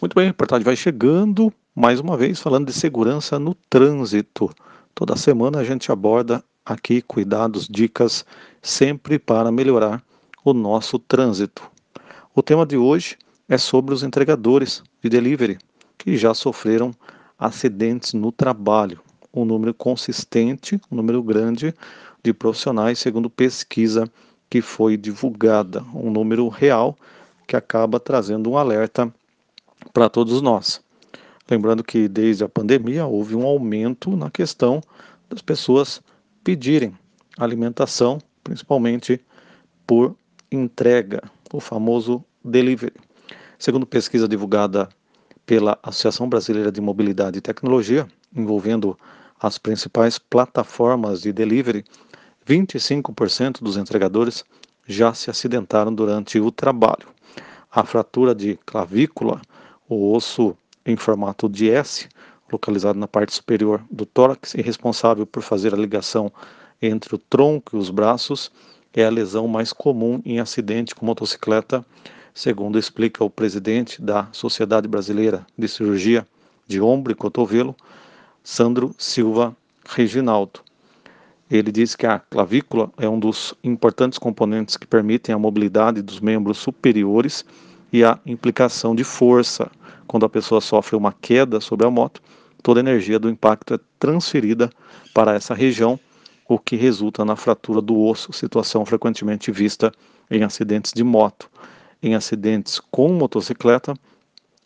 Muito bem, reportagem vai chegando, mais uma vez falando de segurança no trânsito. Toda semana a gente aborda aqui cuidados, dicas, sempre para melhorar o nosso trânsito. O tema de hoje é sobre os entregadores de delivery que já sofreram acidentes no trabalho. Um número consistente, um número grande de profissionais, segundo pesquisa que foi divulgada, um número real que acaba trazendo um alerta para todos nós. Lembrando que desde a pandemia houve um aumento na questão das pessoas pedirem alimentação, principalmente por entrega, o famoso delivery. Segundo pesquisa divulgada pela Associação Brasileira de Mobilidade e Tecnologia, envolvendo as principais plataformas de delivery, 25% dos entregadores já se acidentaram durante o trabalho. A fratura de clavícula o osso em formato de S, localizado na parte superior do tórax e responsável por fazer a ligação entre o tronco e os braços, é a lesão mais comum em acidente com motocicleta, segundo explica o presidente da Sociedade Brasileira de Cirurgia de Ombro e Cotovelo, Sandro Silva Reginaldo. Ele diz que a clavícula é um dos importantes componentes que permitem a mobilidade dos membros superiores e a implicação de força quando a pessoa sofre uma queda sobre a moto, toda a energia do impacto é transferida para essa região, o que resulta na fratura do osso, situação frequentemente vista em acidentes de moto. Em acidentes com motocicleta,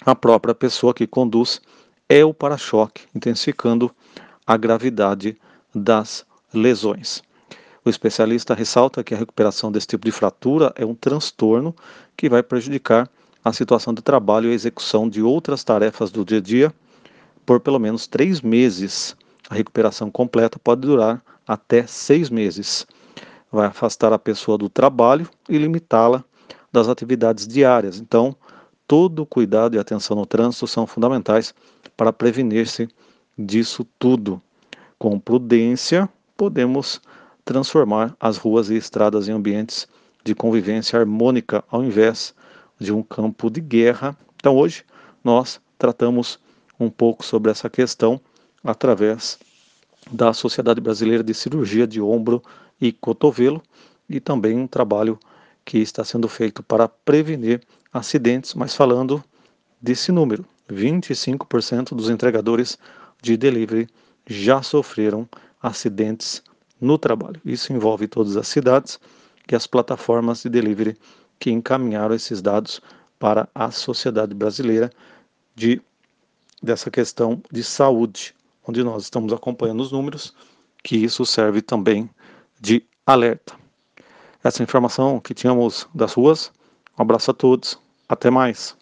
a própria pessoa que conduz é o para-choque, intensificando a gravidade das lesões. O especialista ressalta que a recuperação desse tipo de fratura é um transtorno que vai prejudicar a situação de trabalho e a execução de outras tarefas do dia a dia por pelo menos três meses. A recuperação completa pode durar até seis meses. Vai afastar a pessoa do trabalho e limitá-la das atividades diárias. Então, todo cuidado e atenção no trânsito são fundamentais para prevenir-se disso tudo. Com prudência, podemos transformar as ruas e estradas em ambientes de convivência harmônica ao invés de um campo de guerra. Então, hoje, nós tratamos um pouco sobre essa questão através da Sociedade Brasileira de Cirurgia de Ombro e Cotovelo e também um trabalho que está sendo feito para prevenir acidentes, mas falando desse número, 25% dos entregadores de delivery já sofreram acidentes no trabalho. Isso envolve todas as cidades e as plataformas de delivery que encaminharam esses dados para a sociedade brasileira de dessa questão de saúde, onde nós estamos acompanhando os números, que isso serve também de alerta. Essa informação que tínhamos das ruas. Um abraço a todos. Até mais.